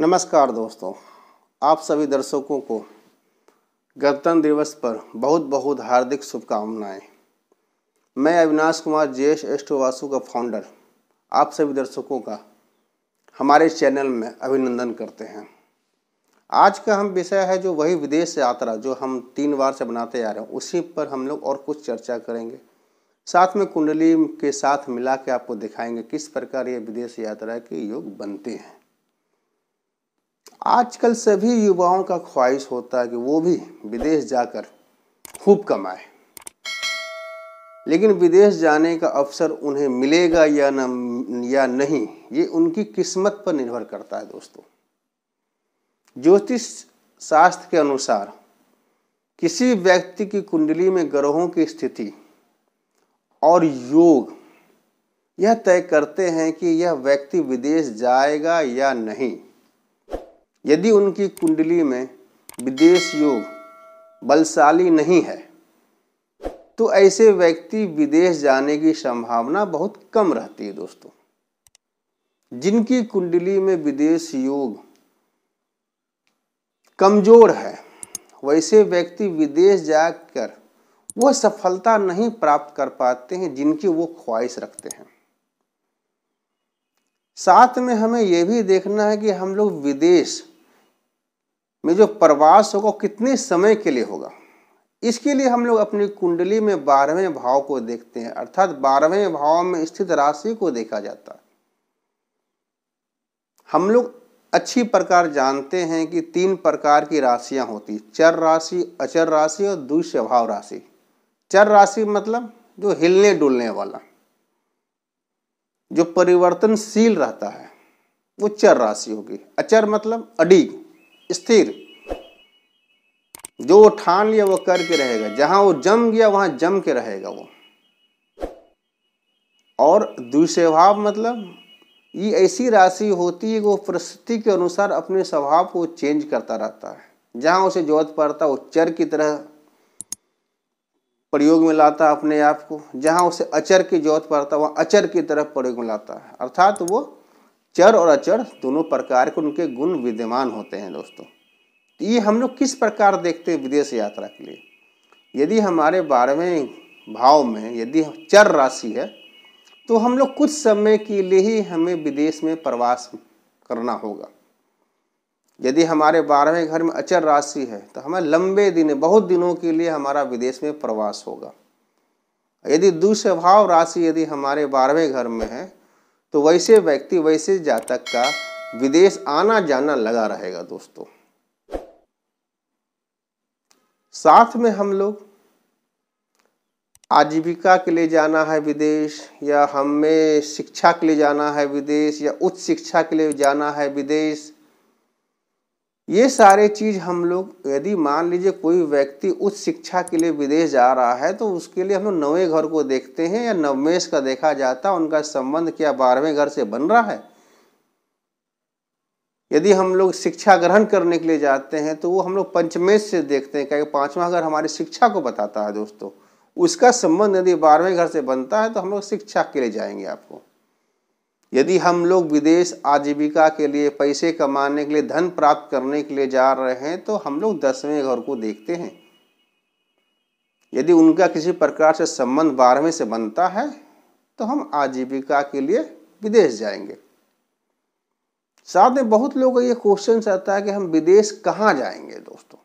नमस्कार दोस्तों आप सभी दर्शकों को गणतंत्र दिवस पर बहुत बहुत हार्दिक शुभकामनाएं मैं अविनाश कुमार जेश एस्टोवासु का फाउंडर आप सभी दर्शकों का हमारे चैनल में अभिनंदन करते हैं आज का हम विषय है जो वही विदेश यात्रा जो हम तीन बार से बनाते आ रहे हैं उसी पर हम लोग और कुछ चर्चा करेंगे साथ में कुंडली के साथ मिला के आपको दिखाएंगे किस प्रकार ये विदेश यात्रा के योग बनते हैं आजकल सभी युवाओं का ख्वाहिश होता है कि वो भी विदेश जाकर खूब कमाए लेकिन विदेश जाने का अवसर उन्हें मिलेगा या न या नहीं ये उनकी किस्मत पर निर्भर करता है दोस्तों ज्योतिष शास्त्र के अनुसार किसी व्यक्ति की कुंडली में ग्रहों की स्थिति और योग यह तय करते हैं कि यह व्यक्ति विदेश जाएगा या नहीं यदि उनकी कुंडली में विदेश योग बलशाली नहीं है तो ऐसे व्यक्ति विदेश जाने की संभावना बहुत कम रहती है दोस्तों जिनकी कुंडली में विदेश योग कमजोर है वैसे व्यक्ति विदेश जाकर वह सफलता नहीं प्राप्त कर पाते हैं जिनकी वो ख्वाहिश रखते हैं साथ में हमें यह भी देखना है कि हम लोग विदेश में जो प्रवास होगा कितने समय के लिए होगा इसके लिए हम लोग अपनी कुंडली में बारहवें भाव को देखते हैं अर्थात बारहवें भाव में स्थित राशि को देखा जाता है हम लोग अच्छी प्रकार जानते हैं कि तीन प्रकार की राशियां होती चर राशि अचर राशि और भाव राशि चर राशि मतलब जो हिलने डुलने वाला जो परिवर्तनशील रहता है वो चर राशि होगी अचर मतलब अडीग स्थिर जो वो ठान लिया वो करके रहेगा जहां वो जम गया वहां जम के रहेगा वो और दुस्वभाव मतलब ये ऐसी राशि होती है वो परिस्थिति के अनुसार अपने स्वभाव को चेंज करता रहता है जहां उसे जरूरत पड़ता वो चर की तरह प्रयोग में लाता अपने आप को जहां उसे अचर की जरूरत पड़ता वहां अचर की तरह प्रयोग में लाता है अर्थात वो चर और अचर दोनों प्रकार के उनके गुण विद्यमान होते हैं दोस्तों तो ये हम लोग किस प्रकार देखते हैं विदेश यात्रा के लिए यदि हमारे बारहवें भाव में यदि चर राशि है तो हम लोग कुछ समय के लिए ही हमें विदेश में प्रवास करना होगा यदि हमारे बारहवें घर में अचर राशि है तो हमें लंबे दिन बहुत दिनों के लिए हमारा विदेश में प्रवास होगा यदि भाव राशि यदि हमारे बारहवें घर में है तो वैसे व्यक्ति वैसे जातक का विदेश आना जाना लगा रहेगा दोस्तों साथ में हम लोग आजीविका के लिए जाना है विदेश या हमें शिक्षा के लिए जाना है विदेश या उच्च शिक्षा के लिए जाना है विदेश ये सारे चीज हम लोग यदि मान लीजिए कोई व्यक्ति उच्च शिक्षा के लिए विदेश जा रहा है तो उसके लिए हम लोग नवे घर को देखते हैं या नवमेश का देखा जाता है उनका संबंध क्या बारहवें घर से बन रहा है यदि हम लोग शिक्षा ग्रहण करने के लिए जाते हैं तो वो हम लोग पंचमेश से देखते हैं क्या पांचवा घर हमारी शिक्षा को बताता है दोस्तों उसका संबंध यदि बारहवें घर से बनता है तो हम लोग शिक्षा के लिए जाएंगे आपको यदि हम लोग विदेश आजीविका के लिए पैसे कमाने के लिए धन प्राप्त करने के लिए जा रहे हैं तो हम लोग दसवें घर को देखते हैं यदि उनका किसी प्रकार से संबंध बारहवें से बनता है तो हम आजीविका के लिए विदेश जाएंगे साथ में बहुत लोगों का ये क्वेश्चन आता है कि हम विदेश कहाँ जाएंगे दोस्तों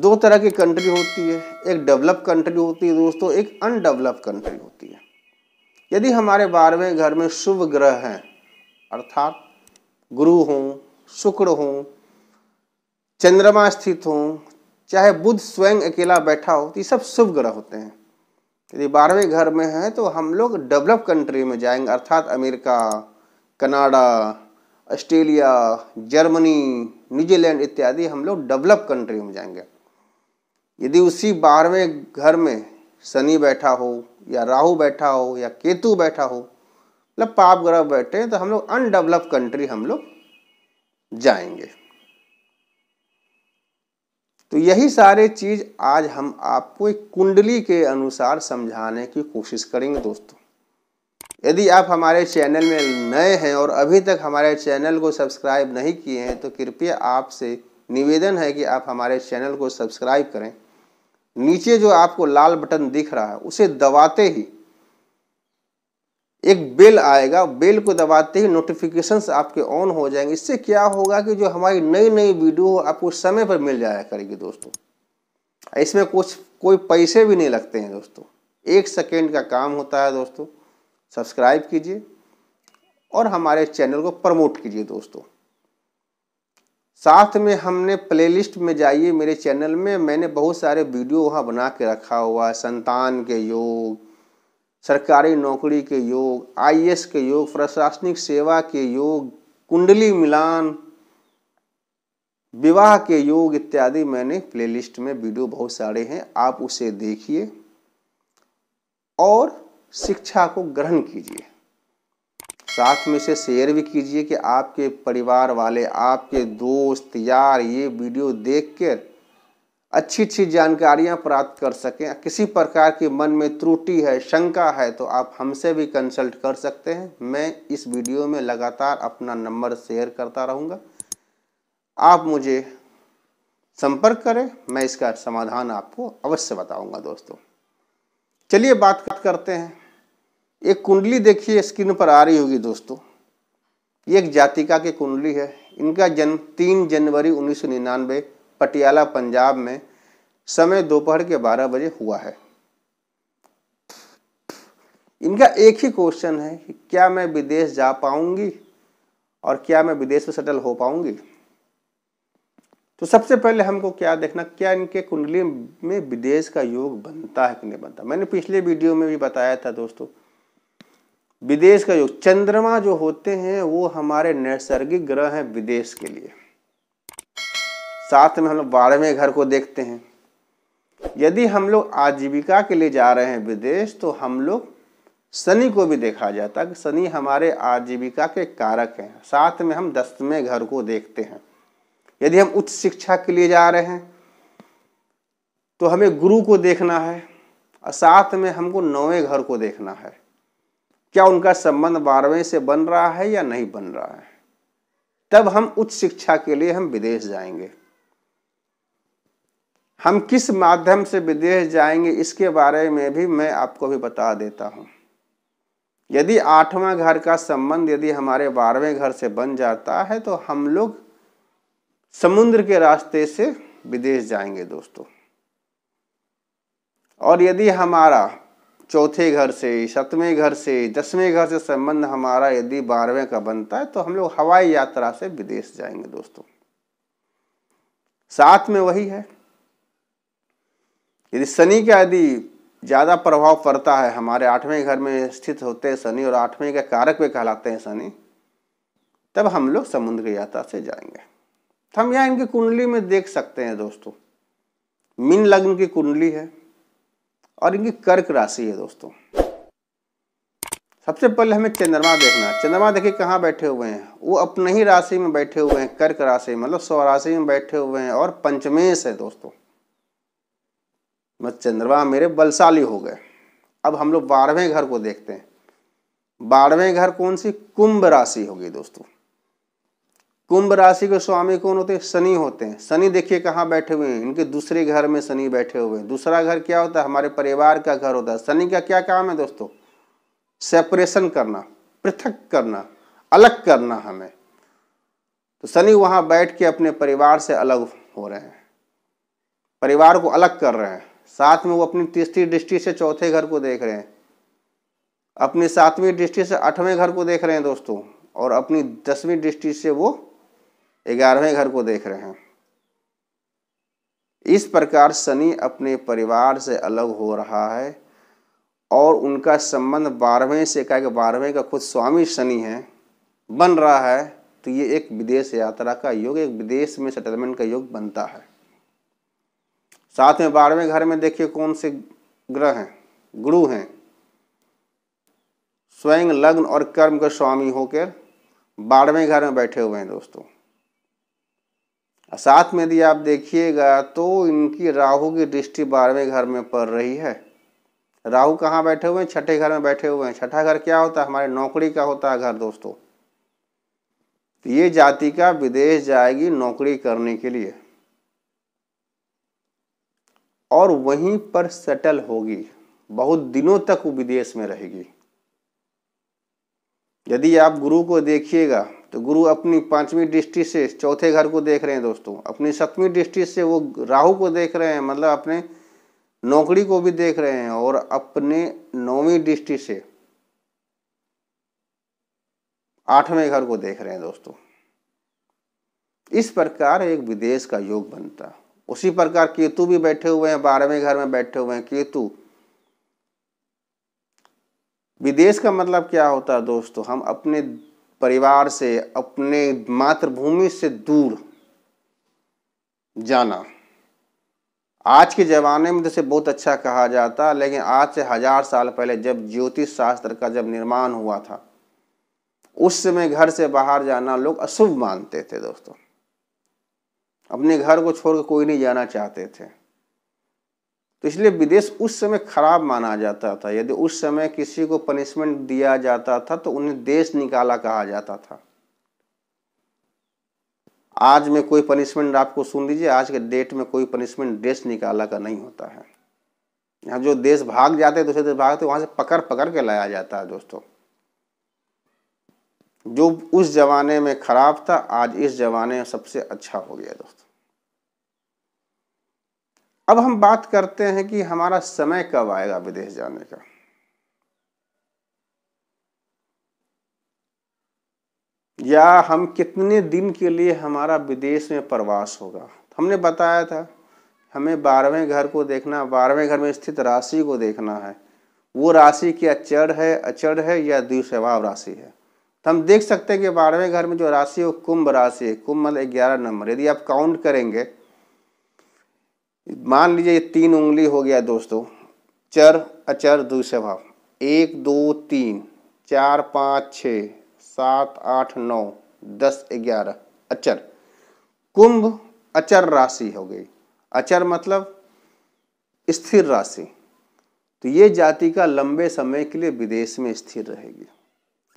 दो तरह की कंट्री होती है एक डेवलप कंट्री होती है दोस्तों एक अनडेवलप कंट्री होती है यदि हमारे बारहवें घर में शुभ ग्रह हैं अर्थात गुरु हों शुक्र हों चंद्रमा स्थित हों चाहे बुध स्वयं अकेला बैठा हो तो ये सब शुभ ग्रह होते हैं यदि बारहवें घर में है तो हम लोग डेवलप कंट्री में जाएंगे अर्थात America Canada Australia Germany New Zealand इत्यादि हम लोग डेवलप कंट्री में जाएंगे यदि उसी बारहवें घर में शनि बैठा हो या राहु बैठा हो या केतु बैठा हो मतलब पाप ग्रह बैठे तो हम लोग अनडेवलप कंट्री हम लोग जाएंगे तो यही सारे चीज आज हम आपको एक कुंडली के अनुसार समझाने की कोशिश करेंगे दोस्तों यदि आप हमारे चैनल में नए हैं और अभी तक हमारे चैनल को सब्सक्राइब नहीं किए हैं तो कृपया आपसे निवेदन है कि आप हमारे चैनल को सब्सक्राइब करें नीचे जो आपको लाल बटन दिख रहा है उसे दबाते ही एक बेल आएगा बेल को दबाते ही नोटिफिकेशंस आपके ऑन हो जाएंगे इससे क्या होगा कि जो हमारी नई नई वीडियो आपको समय पर मिल जाया करेगी दोस्तों इसमें कुछ कोई पैसे भी नहीं लगते हैं दोस्तों एक सेकेंड का काम होता है दोस्तों सब्सक्राइब कीजिए और हमारे चैनल को प्रमोट कीजिए दोस्तों साथ में हमने प्लेलिस्ट में जाइए मेरे चैनल में मैंने बहुत सारे वीडियो वहाँ बना के रखा हुआ है संतान के योग सरकारी नौकरी के योग आईएएस के योग प्रशासनिक सेवा के योग कुंडली मिलान विवाह के योग इत्यादि मैंने प्लेलिस्ट में वीडियो बहुत सारे हैं आप उसे देखिए और शिक्षा को ग्रहण कीजिए साथ में इसे शेयर भी कीजिए कि आपके परिवार वाले आपके दोस्त दोस्त यार ये वीडियो देख कर अच्छी अच्छी जानकारियाँ प्राप्त कर सकें किसी प्रकार की मन में त्रुटि है शंका है तो आप हमसे भी कंसल्ट कर सकते हैं मैं इस वीडियो में लगातार अपना नंबर शेयर करता रहूँगा आप मुझे संपर्क करें मैं इसका समाधान आपको अवश्य बताऊंगा दोस्तों चलिए बात करते हैं एक कुंडली देखिए स्क्रीन पर आ रही होगी दोस्तों एक जातिका की कुंडली है इनका जन्म तीन जनवरी उन्नीस पटियाला पंजाब में समय दोपहर के बारह बजे हुआ है इनका एक ही क्वेश्चन है कि क्या मैं विदेश जा पाऊंगी और क्या मैं विदेश में सेटल हो पाऊंगी तो सबसे पहले हमको क्या देखना क्या इनके कुंडली में विदेश का योग बनता है कि नहीं बनता मैंने पिछले वीडियो में भी बताया था दोस्तों विदेश का योग चंद्रमा जो होते हैं वो हमारे नैसर्गिक ग्रह हैं विदेश के लिए साथ में हम लोग बारहवें घर को देखते हैं यदि हम लोग आजीविका के लिए जा रहे हैं विदेश तो हम लोग शनि को भी देखा जाता है कि शनि हमारे आजीविका के कारक हैं साथ में हम दसवें घर को देखते हैं यदि हम उच्च शिक्षा के लिए जा रहे हैं तो हमें गुरु को देखना है और साथ में हमको नौवें घर को देखना है क्या उनका संबंध बारहवें से बन रहा है या नहीं बन रहा है तब हम उच्च शिक्षा के लिए हम विदेश जाएंगे हम किस माध्यम से विदेश जाएंगे इसके बारे में भी मैं आपको भी बता देता हूँ यदि आठवां घर का संबंध यदि हमारे बारहवें घर से बन जाता है तो हम लोग समुद्र के रास्ते से विदेश जाएंगे दोस्तों और यदि हमारा चौथे घर से सतमें घर से दसवें घर से संबंध हमारा यदि बारहवें का बनता है तो हम लोग हवाई यात्रा से विदेश जाएंगे दोस्तों साथ में वही है यदि शनि का यदि ज़्यादा प्रभाव पड़ता है हमारे आठवें घर में स्थित होते हैं शनि और आठवें के कारक में कहलाते हैं शनि तब हम लोग समुद्र की यात्रा से जाएंगे हम यहाँ इनकी कुंडली में देख सकते हैं दोस्तों मीन लग्न की कुंडली है और इनकी कर्क राशि है दोस्तों सबसे पहले हमें चंद्रमा देखना चंद्रमा देखिए कहाँ बैठे हुए हैं वो अपने ही राशि में बैठे हुए हैं कर्क राशि मतलब स्वराशि में बैठे हुए हैं और पंचमेश है दोस्तों मत चंद्रमा मेरे बलशाली हो गए अब हम लोग बारहवें घर को देखते हैं बारहवें घर कौन सी कुंभ राशि होगी दोस्तों कुंभ राशि के स्वामी कौन होते हैं शनि होते हैं शनि देखिए कहाँ बैठे हुए हैं इनके दूसरे घर में शनि बैठे हुए हैं दूसरा घर क्या होता है हमारे परिवार का घर होता है शनि का क्या काम है दोस्तों सेपरेशन करना पृथक करना अलग करना हमें तो शनि वहाँ बैठ के अपने परिवार से अलग हो रहे हैं परिवार को अलग कर रहे हैं साथ में वो अपनी तीसरी दृष्टि से चौथे घर को देख रहे हैं अपनी सातवीं दृष्टि से आठवें घर को देख रहे हैं दोस्तों और अपनी दसवीं दृष्टि से वो ग्यारहवें घर को देख रहे हैं इस प्रकार शनि अपने परिवार से अलग हो रहा है और उनका संबंध बारहवें से कहा कि बारहवें का खुद स्वामी शनि है बन रहा है तो ये एक विदेश यात्रा का योग एक विदेश में सेटलमेंट का योग बनता है साथ में बारहवें घर में देखिए कौन से ग्रह हैं गुरु हैं स्वयं लग्न और कर्म के स्वामी होकर बारहवें घर में बैठे हुए हैं दोस्तों साथ में यदि आप देखिएगा तो इनकी राहु की दृष्टि बारहवें घर में पड़ रही है राहु कहाँ बैठे हुए हैं छठे घर में बैठे हुए हैं छठा घर क्या होता है हमारे नौकरी का होता है घर दोस्तों तो ये जाति का विदेश जाएगी नौकरी करने के लिए और वहीं पर सेटल होगी बहुत दिनों तक वो विदेश में रहेगी यदि आप गुरु को देखिएगा तो गुरु अपनी पांचवी दृष्टि से चौथे घर को देख रहे हैं दोस्तों अपनी सतवीं दृष्टि से वो राहु को देख रहे हैं मतलब अपने नौकरी को भी देख रहे हैं और अपने नौवीं दृष्टि से आठवें घर को देख रहे हैं दोस्तों इस प्रकार एक विदेश का योग बनता उसी प्रकार केतु भी बैठे हुए हैं बारहवें घर में बैठे हुए हैं केतु विदेश का मतलब क्या होता है दोस्तों हम अपने परिवार से अपने मातृभूमि से दूर जाना आज के ज़माने में जैसे बहुत अच्छा कहा जाता लेकिन आज से हज़ार साल पहले जब ज्योतिष शास्त्र का जब निर्माण हुआ था उस समय घर से बाहर जाना लोग अशुभ मानते थे दोस्तों अपने घर को छोड़कर कोई नहीं जाना चाहते थे तो इसलिए विदेश उस समय खराब माना जाता था यदि उस समय किसी को पनिशमेंट दिया जाता था तो उन्हें देश निकाला कहा जाता था आज में कोई पनिशमेंट आपको सुन लीजिए आज के डेट में कोई पनिशमेंट देश निकाला का नहीं होता है यहाँ जो देश भाग जाते दूसरे देश भागते वहां से पकड़ पकड़ के लाया जाता है दोस्तों जो उस जमाने में खराब था आज इस जमाने में सबसे अच्छा हो गया दोस्तों अब हम बात करते हैं कि हमारा समय कब आएगा विदेश जाने का या हम कितने दिन के लिए हमारा विदेश में प्रवास होगा हमने बताया था हमें बारहवें घर को देखना बारहवें घर में स्थित राशि को देखना है वो राशि क्या चढ़ है अचढ़ है या द्विस्वभाव राशि है तो हम देख सकते हैं कि बारहवें घर में जो राशि है वो कुंभ राशि है कुंभ मतलब ग्यारह नंबर यदि आप काउंट करेंगे मान लीजिए ये तीन उंगली हो गया दोस्तों चर अचर दूसरे भाव एक दो तीन चार पाँच छ सात आठ नौ दस ग्यारह अचर कुंभ अचर राशि हो गई अचर मतलब स्थिर राशि तो ये जाति का लंबे समय के लिए विदेश में स्थिर रहेगी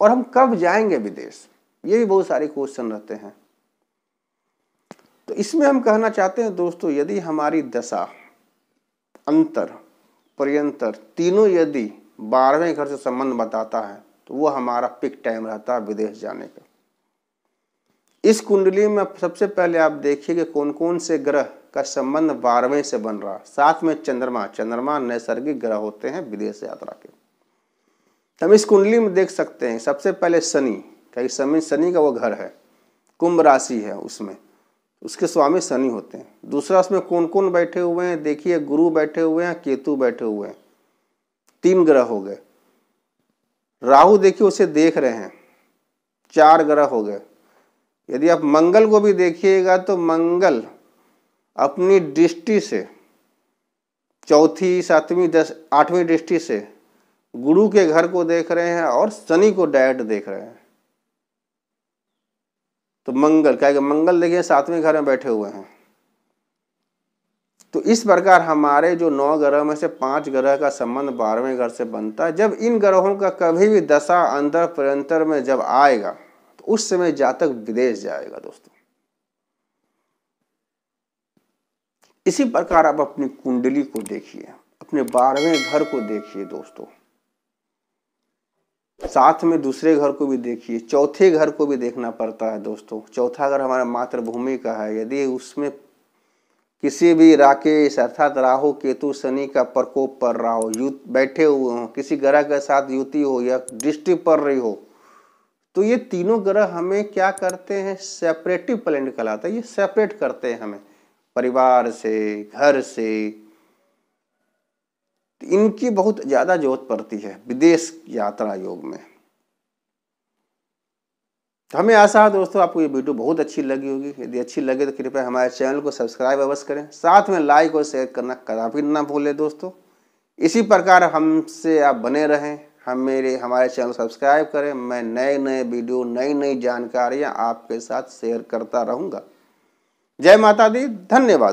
और हम कब जाएंगे विदेश ये भी बहुत सारे क्वेश्चन रहते हैं तो इसमें हम कहना चाहते हैं दोस्तों यदि हमारी दशा अंतर पर्यंतर तीनों यदि बारहवें घर से संबंध बताता है तो वो हमारा पिक टाइम रहता है विदेश जाने का इस कुंडली में सबसे पहले आप देखिए कि कौन कौन से ग्रह का संबंध बारहवें से बन रहा साथ में चंद्रमा चंद्रमा नैसर्गिक ग्रह होते हैं विदेश यात्रा के हम इस कुंडली में देख सकते हैं सबसे पहले शनि कई समय शनि का वो घर है कुंभ राशि है उसमें उसके स्वामी शनि होते हैं दूसरा उसमें कौन कौन बैठे हुए हैं देखिए गुरु बैठे हुए हैं केतु बैठे हुए हैं तीन ग्रह हो गए राहु देखिए उसे देख रहे हैं चार ग्रह हो गए यदि आप मंगल को भी देखिएगा तो मंगल अपनी दृष्टि से चौथी सातवीं दस आठवीं दृष्टि से गुरु के घर को देख रहे हैं और शनि को डायरेक्ट देख रहे हैं तो मंगल क्या मंगल देखिए सातवें घर में बैठे हुए हैं तो इस प्रकार हमारे जो नौ ग्रह में से पांच ग्रह का संबंध बारहवें घर से बनता है जब इन ग्रहों का कभी भी दशा अंतर प्रंतर में जब आएगा तो उस समय जातक विदेश जाएगा दोस्तों इसी प्रकार आप अपनी कुंडली को देखिए अपने बारहवें घर को देखिए दोस्तों साथ में दूसरे घर को भी देखिए चौथे घर को भी देखना पड़ता है दोस्तों चौथा घर हमारा मातृभूमि का है यदि उसमें किसी भी राकेश अर्थात राहु केतु शनि का प्रकोप पड़ रहा हो युद्ध बैठे हुए हों किसी ग्रह के साथ युति हो या दृष्टि पड़ रही हो तो ये तीनों ग्रह हमें क्या करते हैं सेपरेटिव प्लैनेट कहलाता है ये सेपरेट करते हैं हमें परिवार से घर से इनकी बहुत ज़्यादा जरूरत पड़ती है विदेश यात्रा योग में तो हमें आशा है दोस्तों आपको ये वीडियो बहुत अच्छी लगी होगी यदि अच्छी लगे तो कृपया हमारे चैनल को सब्सक्राइब अवश्य करें साथ में लाइक और शेयर करना कदापि ना भूलें दोस्तों इसी प्रकार हमसे आप बने रहें हम मेरे हमारे चैनल सब्सक्राइब करें मैं नए नए वीडियो नई नई जानकारियाँ आपके साथ शेयर करता रहूँगा जय माता दी धन्यवाद